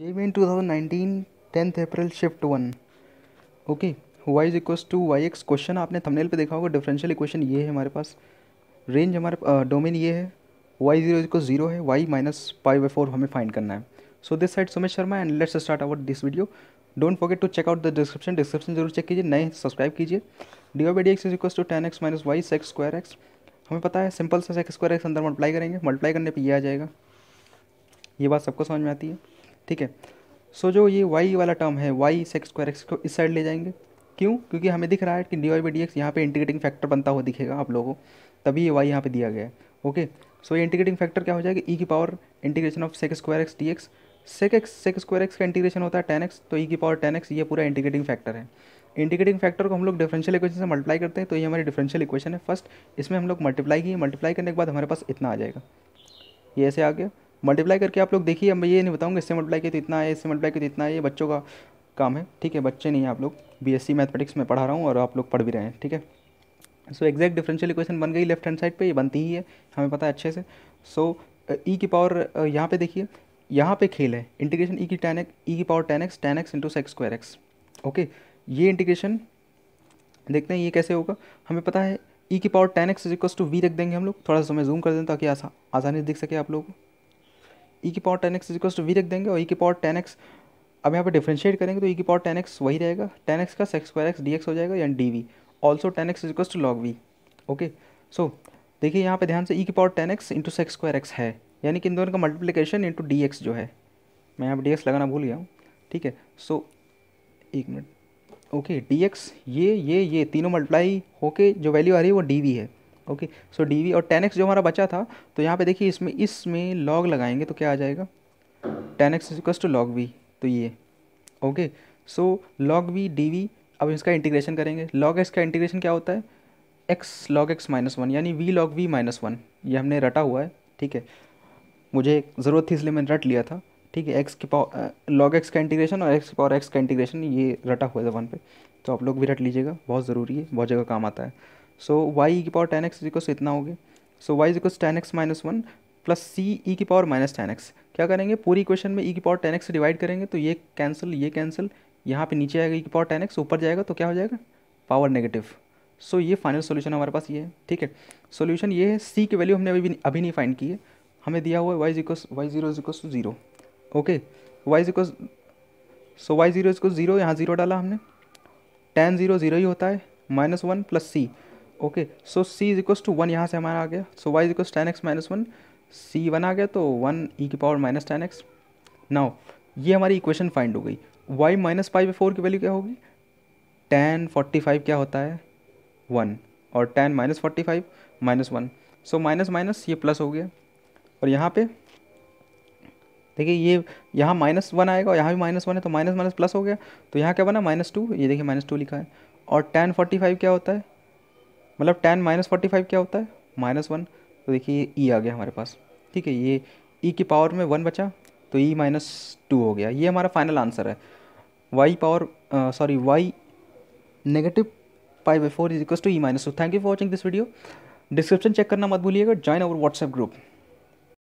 J main two thousand nineteen tenth April shift one okay y is equals to y x question आपने thumbnail पे देखा होगा differential equation ये है हमारे पास रेंज हमारे डोमेन ये है वाई जीरो इक्व जीरो है y minus five by four हमें फाइंड करना है so this side Sumit Sharma and let's start our this video don't forget to check out the description description जरूर चेक कीजिए नए सब्सक्राइब कीजिए D y by D x is equal to tan x minus y sec square x हमें पता है simple सा sec square x अंदर multiply करेंगे मल्टीप्लाई करने पर ये आ जाएगा ये बात सबको समझ में आती है ठीक है सो जो ये वाई वाला टर्म है वाई सेक्स स्क्वायर एक्स को इस साइड ले जाएंगे क्यों क्योंकि हमें दिख रहा है कि D y by D x यहाँ पर इंटीग्रेटिंग फैक्टर बनता हुआ दिखेगा आप लोगों को तभी ये वाई यहाँ पर दिया गया है ओके सो ये इंटीग्रेटिंग फैक्टर क्या हो जाएगा ई e की power integration of sec square x D x sec x sec square x का इंटीग्रेशन होता है टेन एक्स तो ई e की पावर टेन एक्स ये पूरा इंटीग्रेटिंग फैक्टर है इंटीग्रेटिंग फैक्टर को हम लोग डिफरेंशियल इक्वेशन से मल्टीप्लाई करते हैं तो ये हमारी डिफरेंशियल इक्वेशन है फर्स्ट इसमें हम लोग मल्टीप्लाई किए मल्टीप्लाई करने के बाद हमारे पास इतना आ जाएगा ये ऐसे आ गया मल्टीप्लाई करके आप लोग देखिए मैं ये नहीं बताऊँगा इससे मल्टीप्लाई किया तो इतना है इससे मल्टीप्लाई किया तो इतना है ये बच्चों का काम है ठीक है बच्चे नहीं है आप लोग बीएससी मैथमेटिक्स में पढ़ा रहा हूँ और आप लोग पढ़ भी रहे हैं ठीक है सो एग्जैक्ट डिफरेंशियल इक्वेशन बन गई लेफ्ट हैंड साइड पे ये बनती ही है हमें पता है अच्छे से सो ई e की पावर यहाँ पे देखिए यहाँ पे खेल है इंटीग्रेशन ई e की टेन एक्स ई की power tan x tan x into sec square x okay ये इंटीग्रेशन देखते हैं ये कैसे होगा हमें पता है ई e की power tan x is equals to v रख देंगे हम लोग थोड़ा सा समय जूम कर दें ताकि आसा आसानी से दिख सके आप लोगों को ई e की power tan x is equal to v रख देंगे और ई e की पावर टेन एक्स अब यहाँ पर डिफ्रेंशिएट करेंगे तो ई e की पावर टेन एक्स वही रहेगा टेन एक्स का sec square x D x हो जाएगा यानी D v also tan x is equal to log v okay so देखिए यहाँ पे ध्यान से ई की power tan x into sec square x है यानी कि इन दोनों का मल्टीप्लीकेशन इंटू डी एक्स जो है मैं यहाँ पर डी एक्स लगाना भूल गया हूँ ठीक है सो एक मिनट ओके डी एक्स ये ये ये तीनों मल्टीप्लाई होके जो वैल्यू आ रही है वो डी वी है ओके सो डी वी और टेन एक्स जो हमारा बचा था तो यहाँ पे देखिए इसमें इसमें लॉग लगाएंगे तो क्या आ जाएगा tan x is equals to log v तो ये okay so log v D v अब इसका इंटीग्रेशन करेंगे लॉग एक्स का इंटीग्रेशन क्या होता है x log x minus one यानी v log v minus one ये हमने रटा हुआ है ठीक है मुझे ज़रूरत थी इसलिए मैंने रट लिया था ठीक है एक्स की पावर लॉग एक्स का इंटीग्रेशन और एक्स पावर एक्स का इंटीग्रेशन ये रटा हुआ है वन पे तो आप लोग भी रट लीजिएगा बहुत ज़रूरी है बहुत जगह काम आता है सो वाई ई की पावर टेन एक्स इक्व इतना हो गया so y equal tan x minus one plus C e की पावर माइनस टेन एक्स क्या करेंगे पूरी इक्वेशन में ई की पावर टेन एक्स डिवाइड करेंगे तो ये कैंसिल ये कैंसिल यहाँ पे नीचे आएगा ई की पावर टेन एक्स ऊपर जाएगा तो क्या हो जाएगा पावर नेगेटिव सो ये फाइनल सोल्यूशन हमारे पास ये है ठीक है सोल्यूशन ये है सी की वैल्यू हमने अभी अभी नहीं फाइंड की है हमें दिया हुआ है y is equals y zero is equals to zero okay y is equals so y zero इसको जीरो यहाँ जीरो डाला हमने टेन जीरो जीरो ही होता है minus one plus C okay so C is equals to one यहाँ से हमारा आ गया so y is equals tan x minus one C one आ गया तो वन ई की power minus tan x now ये हमारी इक्वेशन फाइंड हो गई वाई माइनस फाइव फोर की वैल्यू क्या होगी टेन फोर्टी फाइव क्या होता है वन और tan minus forty five minus one so minus minus ये प्लस हो गया और यहाँ पे देखिए ये यहाँ माइनस वन आएगा और यहाँ भी माइनस वन है तो माइनस माइनस प्लस हो गया तो यहाँ क्या बना माइनस टू ये देखिए माइनस टू लिखा है और टेन फोर्टी फाइव क्या होता है मतलब टेन माइनस फोर्टी फाइव क्या होता है माइनस वन तो देखिए ये ई e आ गया हमारे पास ठीक है ये ई e की पावर में वन बचा तो ई माइनस टू हो गया ये हमारा फाइनल आंसर है y power sorry y negative pi by four is equal to e minus two thank you for watching this video description check करना मत भूलिएगा ज्वाइन अवर व्हाट्सएप ग्रुप